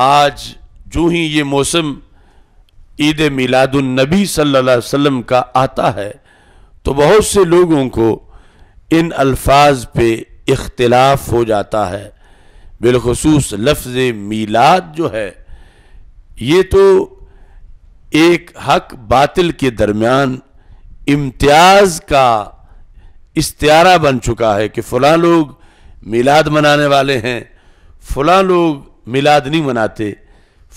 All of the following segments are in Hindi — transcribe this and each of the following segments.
आज जो ही ये मौसम ईद मिलादुलनबी सल्लल्लाहु अलैहि वसल्लम का आता है तो बहुत से लोगों को इन अल्फाज पे इख्तलाफ हो जाता है बिलखसूस लफ्ज़ मीलाद जो है ये तो एक हक बातिल के दरमियान इम्तियाज़ का इस्तियारा बन चुका है कि फ़लाँ लोग मीलाद मनाने वाले हैं फ़लाँ लोग मिलाद नहीं मनाते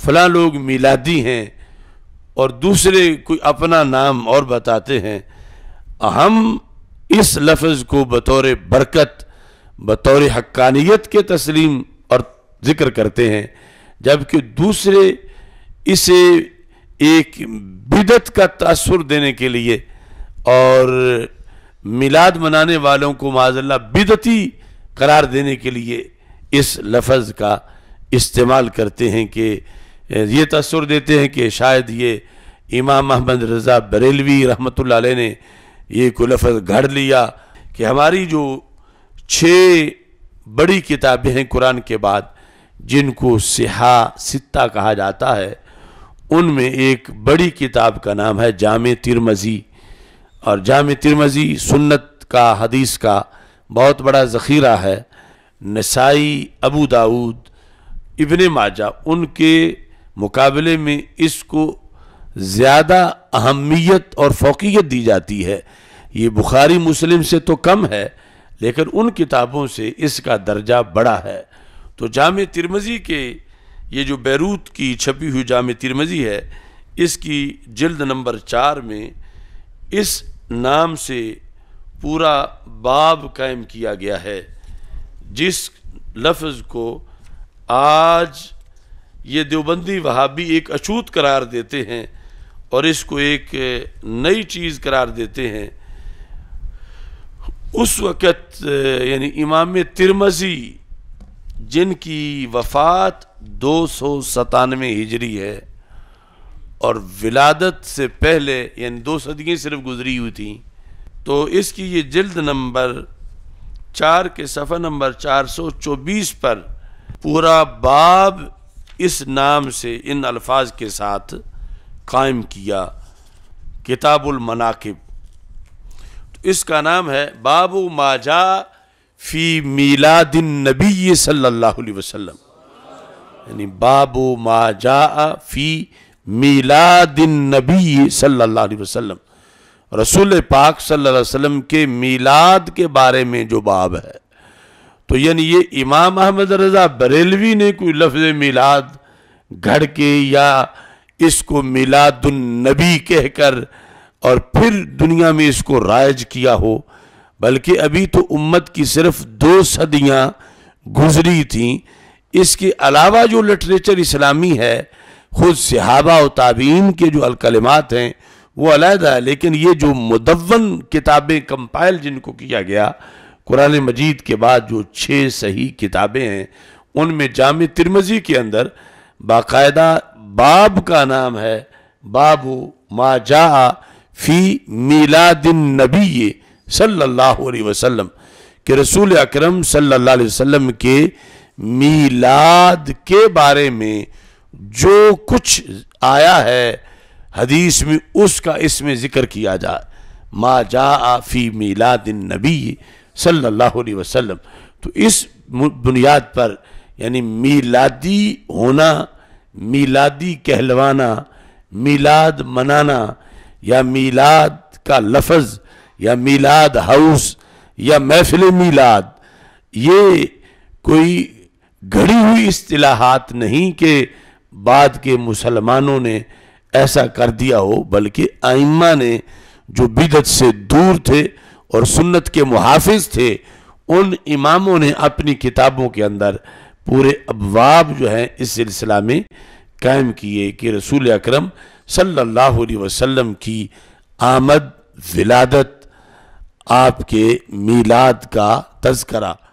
फला लोग मिलादी हैं और दूसरे कोई अपना नाम और बताते हैं हम इस लफ्ज़ को बतौर बरकत बतौर हक्कानियत के तस्लीम और ज़िक्र करते हैं जबकि दूसरे इसे एक बिदत का तसर देने के लिए और मिलाद मनाने वालों को माजल्ला बिदती करार देने के लिए इस लफ्ज़ का इस्तेमाल करते हैं कि ये तसुर देते हैं कि शायद ये इमाम अहमद रज़ा बरेलवी रहमत ने ये को घड़ लिया कि हमारी जो छः बड़ी किताबें हैं कुरान के बाद जिनको सिहा सित्ता कहा जाता है उनमें एक बड़ी किताब का नाम है जाम तिरमज़ी और जाम तिरमज़ी सुन्नत का हदीस का बहुत बड़ा ज़ख़ीरा है नसाई अबू दाऊद इबन माजा उनके मुकाबले में इसको ज़्यादा अहमियत और फोकियत दी जाती है ये बुखारी मुस्लिम से तो कम है लेकिन उन किताबों से इसका दर्जा बड़ा है तो जाम तिरमज़ी के ये जो बैरूत की छपी हुई जाम तिरमज़ी है इसकी जल्द नंबर चार में इस नाम से पूरा बाब कायम किया गया है जिस लफ्ज़ को आज ये देवबंदी वहाबी एक अछूत करार देते हैं और इसको एक नई चीज़ करार देते हैं उस वक़्त यानी इमाम तिरमजी जिनकी वफ़ात दो सौ सतानवे हिजरी है और विलादत से पहले यानी दो सदियाँ सिर्फ गुजरी हुई थी तो इसकी ये जल्द नंबर चार के सफ़र नंबर चार सौ चौबीस पर पूरा बाब इस नाम से इन अल्फाज के साथ कायम किया किताबुल मनाकिब तो इसका नाम है बाबू माजा फ़ी दिन नबी सल्लल्लाहु अलैहि वसल्लम यानी बाबू माजा फ़ी दिन नबी सल्लल्लाहु अलैहि वसल्लम रसूल पाक सल्लल्लाहु अलैहि वसल्लम के मीलाद के बारे में जो बाब है तो यानी ये इमाम अहमद रज़ा बरेलवी ने कोई लफ्ज़ मिलाद घड़ के या इसको नबी कहकर और फिर दुनिया में इसको राज किया हो बल्कि अभी तो उम्मत की सिर्फ दो सदियाँ गुजरी थी इसके अलावा जो लिटरेचर इस्लामी है ख़ुद सिहाबा व ताबीन के जो अलकलमात हैं वो अलहदा है लेकिन ये जो मुदवन किताबें कंपाइल जिनको किया गया कुरान मजीद के बाद जो छः सही किताबें हैं उनमें जाम तिरमजी के अंदर बाकायदा बाब का नाम है बाबू मा जा फ़ी दिन नबी सल्लल्लाहु अलैहि वसल्लम के रसूल अकरम सल्लल्लाहु अलैहि वसल्लम के मीलाद के बारे में जो कुछ आया है हदीस में उसका इसमें ज़िक्र किया जाए मा जा फ़ी दिन नबी सल्लल्लाहु अलैहि वसल्लम तो इस बुनियाद पर यानी मीलादी होना मीलादी कहलवाना मीलाद मनाना या मीलाद का लफज या मीलाद हाउस या महफिल मीलाद ये कोई घड़ी हुई असलाहत नहीं के बाद के मुसलमानों ने ऐसा कर दिया हो बल्कि आइम्मा ने जो बिदत से दूर थे और सुन्नत के मुहाफिज थे उन इमामों ने अपनी किताबों के अंदर पूरे अबवाब जो हैं इस सिलसिला में कायम किए कि रसूल अक्रम सल्लल्लाहु अलैहि की आमद विलादत आपके मीलाद का तस्करा